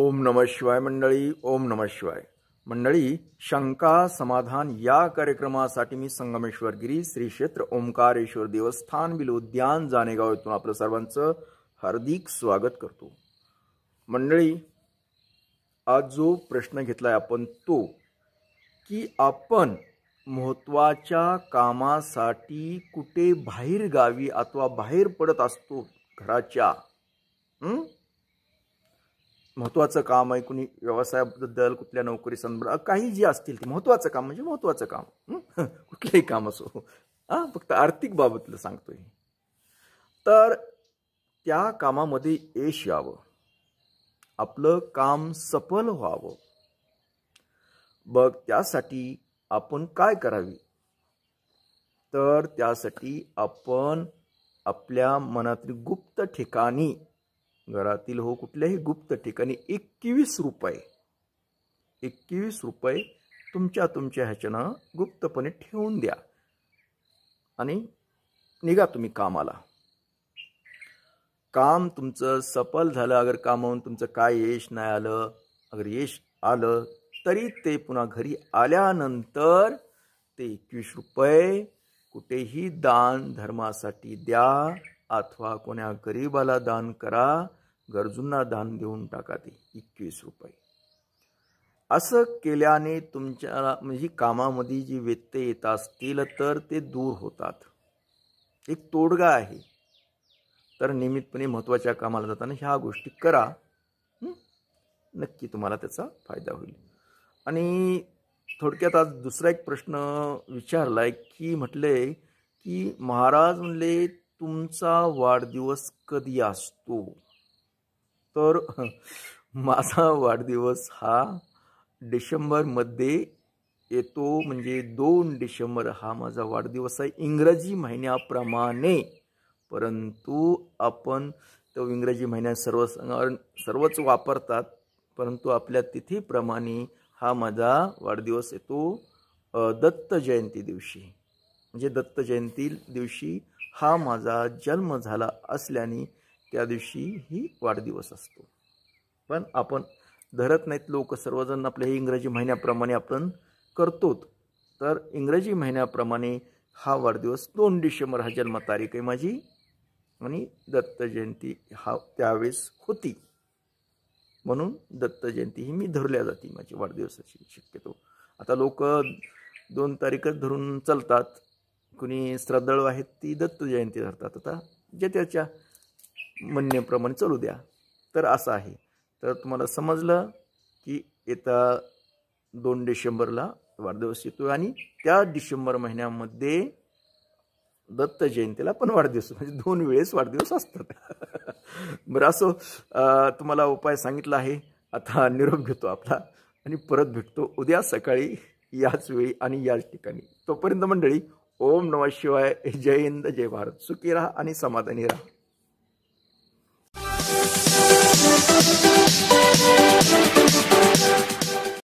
ओम नम शिवाय मंडळी ओम नम शिवाय मंडळी शंका समाधान या कार्यक्रमासाठी मी संगमेश्वर गिरी श्री क्षेत्र ओंकारेश्वर देवस्थान बिल उद्यान जानेगाव येथून आपलं सर्वांचं हार्दिक स्वागत करतो मंडळी आज जो प्रश्न घेतलाय आपण तो की आपण महत्त्वाच्या कामासाठी कुठे बाहेर गावी अथवा बाहेर पडत असतो घराच्या महत्त्वाचं काम आहे कुणी व्यवसायाबद्दल कुठल्या नोकरी संदर्भात काही जे असतील ते महत्त्वाचं काम म्हणजे महत्त्वाचं काम कुठलंही काम असो हा फक्त आर्थिक बाबतलं सांगतोय तर त्या कामामध्ये यश यावं आपलं काम सफल व्हावं बघ त्यासाठी आपण काय करावी तर त्यासाठी आपण आपल्या मनातील गुप्त ठिकाणी घरातील हो कुठल्याही गुप्त ठिकाणी एकवीस रुपये एकवीस रुपये तुमच्या तुमच्या ह्याच्यानं गुप्तपणे ठेवून द्या आणि निघा तुम्ही कामाला काम तुमचं सफल झालं अगर कामावून तुमचं काय यश नाही आलं अगर यश आलं तरी ते पुन्हा घरी आल्यानंतर ते एकवीस रुपये कुठेही दान धर्मासाठी द्या अथवा कोण्या गरीबाला दान करा गरजूंना दान देऊन टाका ते एकवीस रुपये असं केल्याने तुमच्या म्हणजे कामामध्ये जी व्यत्यय येत असतील तर ते दूर होतात एक तोडगा आहे तर नियमितपणे महत्त्वाच्या कामाला जाताना ह्या गोष्टी करा नक्की तुम्हाला त्याचा फायदा होईल आणि थोडक्यात आज दुसरा एक प्रश्न विचारला आहे की म्हटले की महाराज म्हणले तुमचा वाढदिवस कधी असतो तर माझा वाढदिवस हा डिसेंबरमध्ये येतो म्हणजे दोन डिसेंबर हा माझा वाढदिवस आहे इंग्रजी महिन्याप्रमाणे परंतु आपण तो इंग्रजी महिन्यात सर्व सर्वच वापरतात परंतु आपल्या तिथीप्रमाणे हा माझा वाढदिवस येतो दत्त जयंती दिवशी म्हणजे दत्त जयंती दिवशी हा माझा जन्म झाला असल्याने त्या दिवशी ही वाढदिवस असतो पण आपण धरत नाहीत लोक सर्वजण आपल्या हे इंग्रजी महिन्याप्रमाणे आपण करतो तर इंग्रजी महिन्याप्रमाणे हा वाढदिवस दोन डिसेंबर हा जन्मतारीख आहे माझी आणि दत्त जयंती हा त्यावेळेस होती म्हणून दत्त जयंती ही मी धरल्या जाते माझी वाढदिवसाची शक्यतो आता लोक दोन तारीखच धरून चालतात कुणी श्रद्धाळू आहेत ती दत्त जयंती धरतात आता जे त्याच्या म्हणण्याप्रमाणे चालू द्या तर असं आहे तर तुम्हाला समजलं की येत्या दोन डिसेंबरला वाढदिवस येतो आणि त्या डिसेंबर महिन्यामध्ये दत्त जयंतीला पण वाढदिवस म्हणजे दोन वेळेस वाढदिवस असतात बरं असो तुम्हाला उपाय सांगितला आहे आता निरोप घेतो आपला आणि परत भेटतो उद्या सकाळी याच वेळी आणि याच ठिकाणी तोपर्यंत मंडळी ओम नम शिवाय जय हिंद जय भारत सुखी राहा आणि समाधानी राहा